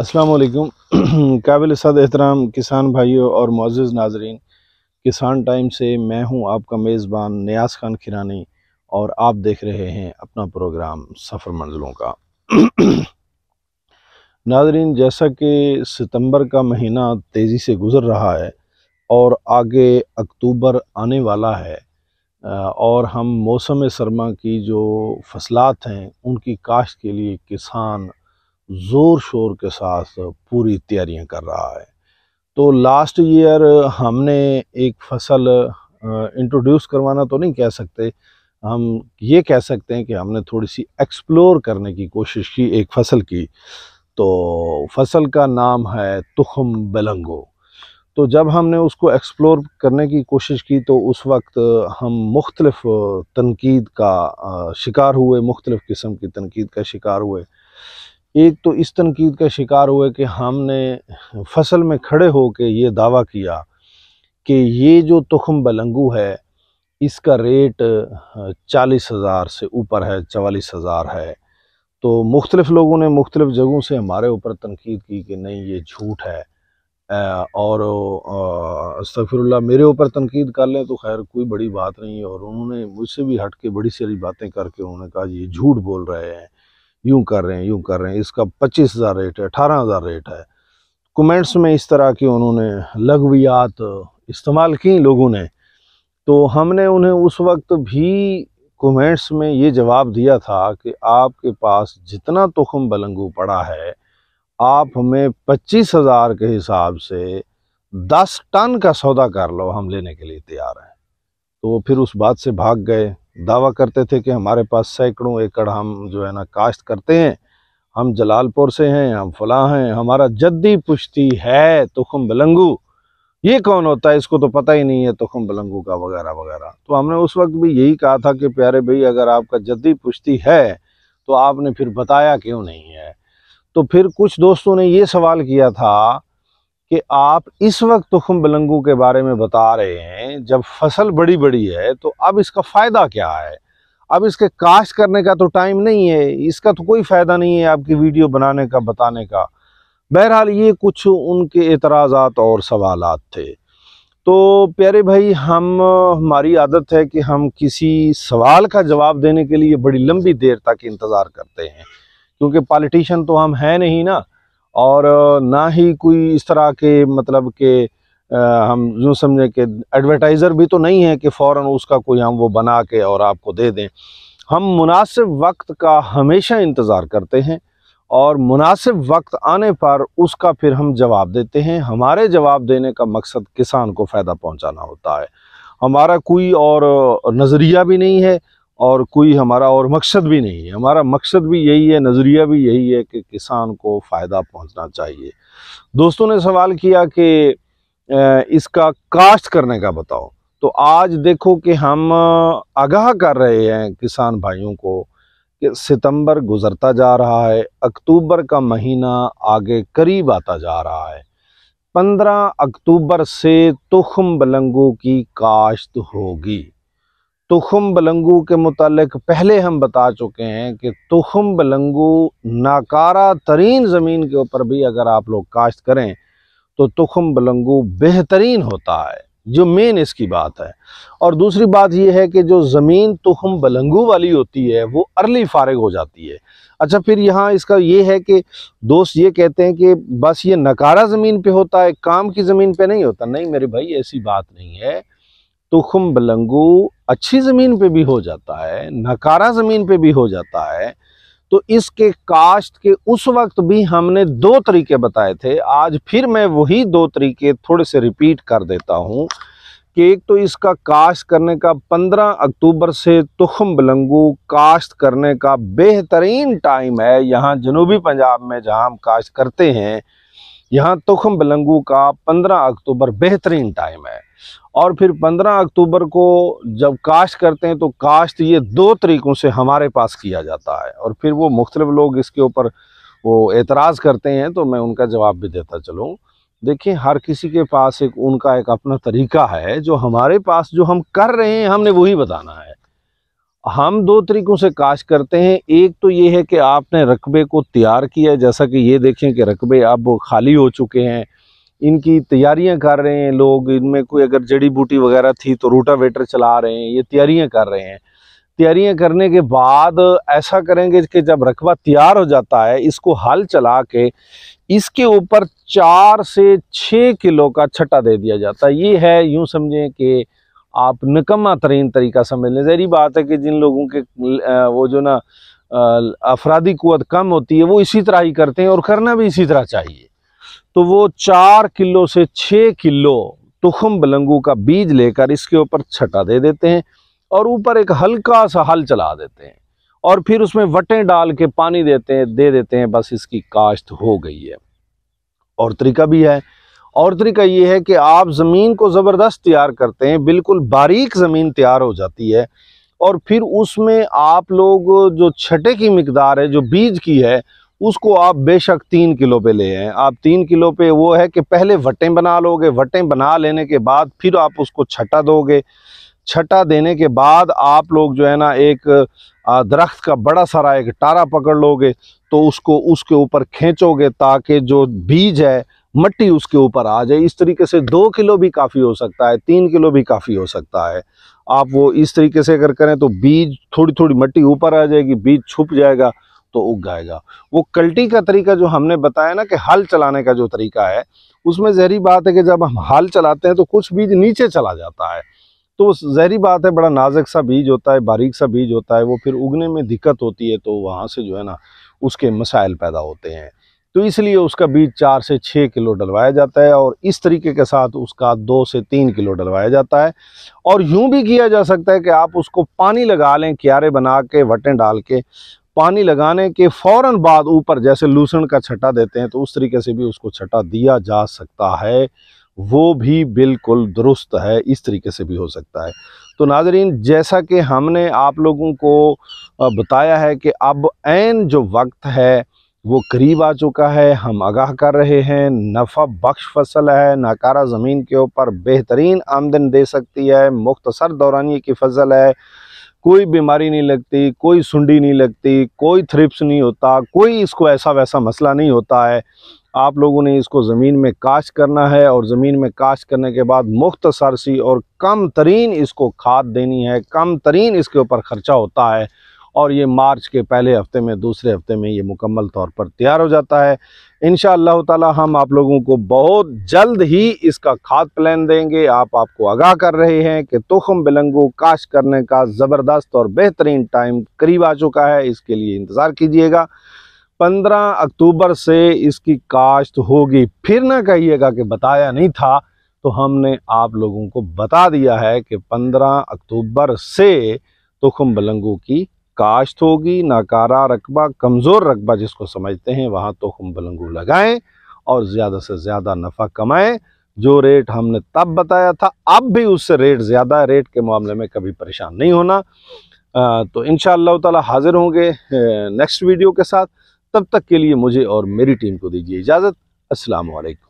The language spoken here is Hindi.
अस्सलाम काबिल सद एहतराम किसान भाइयों और मोज़ नाजरीन किसान टाइम से मैं हूं आपका मेज़बान नियाज खान खिरानी और आप देख रहे हैं अपना प्रोग्राम सफ़र मंजिलों का नाजरीन जैसा कि सितंबर का महीना तेज़ी से गुज़र रहा है और आगे अक्टूबर आने वाला है और हम मौसम सरमा की जो फसलात हैं उनकी काश्त के लिए किसान ज़ोर शोर के साथ पूरी तैयारियां कर रहा है तो लास्ट ईयर हमने एक फसल इंट्रोड्यूस करवाना तो नहीं कह सकते हम ये कह सकते हैं कि हमने थोड़ी सी एक्सप्लोर करने की कोशिश की एक फसल की तो फसल का नाम है तुखम बलंगो तो जब हमने उसको एक्सप्लोर करने की कोशिश की तो उस वक्त हम मुख्तलफ़ तनकीद का शिकार हुए मुख्तलिफ़ किस्म की तनकीद का शिकार हुए एक तो इस तनकीद का शिकार हुए कि हमने फसल में खड़े हो के ये दावा किया कि ये जो तुखम बलंगू है इसका रेट चालीस हज़ार से ऊपर है चवालीस हज़ार है तो मुख्तलिफ़ लोगों ने मुख्तलिफ़ जगहों से हमारे ऊपर तनकीद की कि नहीं ये झूठ है और अस्तफ़िरल्ला मेरे ऊपर तनकीद कर लें तो खैर कोई बड़ी बात नहीं है और उन्होंने मुझसे भी हट के बड़ी सारी बातें करके उन्होंने कहा ये झूठ बोल रहे हैं यूं कर रहे हैं यूं कर रहे हैं इसका पच्चीस हज़ार रेट है अठारह हज़ार रेट है कमेंट्स में इस तरह की उन्होंने लगवियात इस्तेमाल की लोगों ने तो हमने उन्हें उस वक्त भी कमेंट्स में ये जवाब दिया था कि आपके पास जितना तुखम बलंगू पड़ा है आप हमें पच्चीस हज़ार के हिसाब से दस टन का सौदा कर लो हम लेने के लिए तैयार हैं तो वो फिर उस बात से भाग गए दावा करते थे कि हमारे पास सैकड़ों एकड़ हम जो है ना काश्त करते हैं हम जलालपुर से हैं हम फला हैं हमारा जद्दी पुश्ती है तुखम बलंगू ये कौन होता है इसको तो पता ही नहीं है तुखम बलंगू का वगैरह वगैरह तो हमने उस वक्त भी यही कहा था कि प्यारे भाई अगर आपका जद्दी पुश्ती है तो आपने फिर बताया क्यों नहीं है तो फिर कुछ दोस्तों ने ये सवाल किया था कि आप इस वक्त तुखम बिलंगू के बारे में बता रहे हैं जब फसल बड़ी बड़ी है तो अब इसका फ़ायदा क्या है अब इसके काश्त करने का तो टाइम नहीं है इसका तो कोई फ़ायदा नहीं है आपकी वीडियो बनाने का बताने का बहरहाल ये कुछ उनके एतराज़ात और सवाल थे तो प्यारे भाई हम हमारी आदत है कि हम किसी सवाल का जवाब देने के लिए बड़ी लंबी देर तक इंतज़ार करते हैं क्योंकि पॉलिटिशन तो हम हैं नहीं ना और ना ही कोई इस तरह के मतलब के आ, हम यूँ समझें कि एडवर्टाइज़र भी तो नहीं है कि फ़ौर उसका कोई हम वो बना के और आपको दे दें हम मुनासिब वक्त का हमेशा इंतज़ार करते हैं और मुनासिब वक्त आने पर उसका फिर हम जवाब देते हैं हमारे जवाब देने का मकसद किसान को फ़ायदा पहुंचाना होता है हमारा कोई और नज़रिया भी नहीं है और कोई हमारा और मकसद भी नहीं है हमारा मकसद भी यही है नज़रिया भी यही है कि किसान को फ़ायदा पहुंचना चाहिए दोस्तों ने सवाल किया कि इसका काश्त करने का बताओ तो आज देखो कि हम आगाह कर रहे हैं किसान भाइयों को कि सितंबर गुज़रता जा रहा है अक्टूबर का महीना आगे करीब आता जा रहा है पंद्रह अक्टूबर से तुखम बलंगों की काश्त होगी तुखम बलंगू के मुतालिक पहले हम बता चुके हैं कि तुखम बलंगू नाकारा तरीन ज़मीन के ऊपर भी अगर आप लोग काश्त करें तो तुखम बलंगू बेहतरीन होता है जो मेन इसकी बात है और दूसरी बात यह है कि जो ज़मीन तुखम बलंगू वाली होती है वो अर्ली फारग हो जाती है अच्छा फिर यहाँ इसका ये है कि दोस्त ये कहते हैं कि बस ये नकारा ज़मीन पर होता है काम की ज़मीन पर नहीं होता नहीं मेरे भाई ऐसी बात नहीं है तुखम बलंगू अच्छी ज़मीन पे भी हो जाता है नकारा ज़मीन पे भी हो जाता है तो इसके काश्त के उस वक्त भी हमने दो तरीके बताए थे आज फिर मैं वही दो तरीके थोड़े से रिपीट कर देता हूँ कि एक तो इसका काश्त करने का 15 अक्टूबर से तुखम बलंगू काश्त करने का बेहतरीन टाइम है यहाँ जनूबी पंजाब में जहाँ हम काश्त करते हैं यहाँ तुखम बलंगू का 15 अक्टूबर बेहतरीन टाइम है और फिर 15 अक्टूबर को जब काश्त करते हैं तो काश्त ये दो तरीक़ों से हमारे पास किया जाता है और फिर वो मुख्तलिफ लोग इसके ऊपर वो एतराज़ करते हैं तो मैं उनका जवाब भी देता चलूँ देखिए हर किसी के पास एक उनका एक अपना तरीका है जो हमारे पास जो हम कर रहे हैं हमने वही बताना है हम दो तरीक़ों से काश्त करते हैं एक तो ये है कि आपने रकबे को तैयार किया है जैसा कि ये देखें कि रकबे अब खाली हो चुके हैं इनकी तैयारियां कर रहे हैं लोग इनमें कोई अगर जड़ी बूटी वगैरह थी तो रोटावेटर चला रहे हैं ये तैयारियां कर रहे हैं तैयारियां करने के बाद ऐसा करेंगे कि जब रकबा तैयार हो जाता है इसको हल चला के इसके ऊपर चार से छः किलो का छट्टा दे दिया जाता है ये है यूँ समझें कि आप निकम्मा तरीन तरीका समझ लें जहरी बात है कि जिन लोगों के वो जो ना अफराधी कुत कम होती है वो इसी तरह ही करते हैं और करना भी इसी तरह चाहिए तो वो चार किलो से छः किलो तुखम बलंगू का बीज लेकर इसके ऊपर छटा दे देते हैं और ऊपर एक हल्का सा हल चला देते हैं और फिर उसमें वटें डाल के पानी देते हैं दे देते हैं बस इसकी काश्त हो गई है और तरीका भी है और तरीका ये है कि आप ज़मीन को ज़बरदस्त तैयार करते हैं बिल्कुल बारीक ज़मीन तैयार हो जाती है और फिर उसमें आप लोग जो छटे की मकदार है जो बीज की है उसको आप बेशक तीन किलो पे ले आएँ आप तीन किलो पे वो है कि पहले वटें बना लोगे वटें बना लेने के बाद फिर आप उसको छटा दोगे छटा देने के बाद आप लोग जो है ना एक दरख्त का बड़ा सारा एक टारा पकड़ लोगे तो उसको उसके ऊपर खींचोगे ताकि जो बीज है मट्टी उसके ऊपर आ जाए इस तरीके से दो किलो भी काफ़ी हो सकता है तीन किलो भी काफ़ी हो सकता है आप वो इस तरीके से अगर करें तो बीज थोड़ी थोड़ी मट्टी ऊपर आ जाएगी बीज छुप जाएगा तो उग जाएगा वो कल्टी का तरीका जो हमने बताया ना कि हल चलाने का जो तरीका है उसमें जहरी बात है कि जब हम हल चलाते हैं तो कुछ बीज नीचे चला जाता है तो जहरी बात है बड़ा नाजुक सा बीज होता है बारीक सा बीज होता है वो फिर उगने में दिक्कत होती है तो वहाँ से जो है ना उसके मसाइल पैदा होते हैं तो इसलिए उसका बीज चार से छः किलो डलवाया जाता है और इस तरीके के साथ उसका दो से तीन किलो डलवाया जाता है और यूं भी किया जा सकता है कि आप उसको पानी लगा लें क्यारे बना के वटें डाल के पानी लगाने के फ़ौर बाद ऊपर जैसे लूसन का छटा देते हैं तो उस तरीके से भी उसको छटा दिया जा सकता है वो भी बिल्कुल दुरुस्त है इस तरीके से भी हो सकता है तो नाजरीन जैसा कि हमने आप लोगों को बताया है कि अब एन जो वक्त है वो करीब आ चुका है हम आगाह कर रहे हैं नफ़ा बख्श फसल है नाकारा ज़मीन के ऊपर बेहतरीन आमदन दे सकती है मुख्तसर दौरानी की फसल है कोई बीमारी नहीं लगती कोई सुंडी नहीं लगती कोई थ्रिप्स नहीं होता कोई इसको ऐसा वैसा मसला नहीं होता है आप लोगों ने इसको ज़मीन में काश करना है और ज़मीन में काश करने के बाद मुख्त सी और कम तरीन इसको खाद देनी है कम तरीन इसके ऊपर ख़र्चा होता है और ये मार्च के पहले हफ्ते में दूसरे हफ्ते में ये मुकम्मल तौर पर तैयार हो जाता है इन ताला हम आप लोगों को बहुत जल्द ही इसका खाद प्लान देंगे आप आपको आगाह कर रहे हैं कि तुखम बिलंगो काश करने का ज़बरदस्त और बेहतरीन टाइम करीब आ चुका है इसके लिए इंतज़ार कीजिएगा पंद्रह अक्टूबर से इसकी काश्त होगी फिर ना कहिएगा कि बताया नहीं था तो हमने आप लोगों को बता दिया है कि पंद्रह अक्टूबर से तुखम बलंगों की काश्त होगी नाकारा रकबा कमज़ोर रकबा जिसको समझते हैं वहाँ तो हम बलंगू लगाएँ और ज़्यादा से ज़्यादा नफ़ा कमाएँ जो रेट हमने तब बताया था अब भी उससे रेट ज़्यादा है रेट के मामले में कभी परेशान नहीं होना आ, तो इन ताला हाज़िर होंगे नेक्स्ट वीडियो के साथ तब तक के लिए मुझे और मेरी टीम को दीजिए इजाज़त असलकम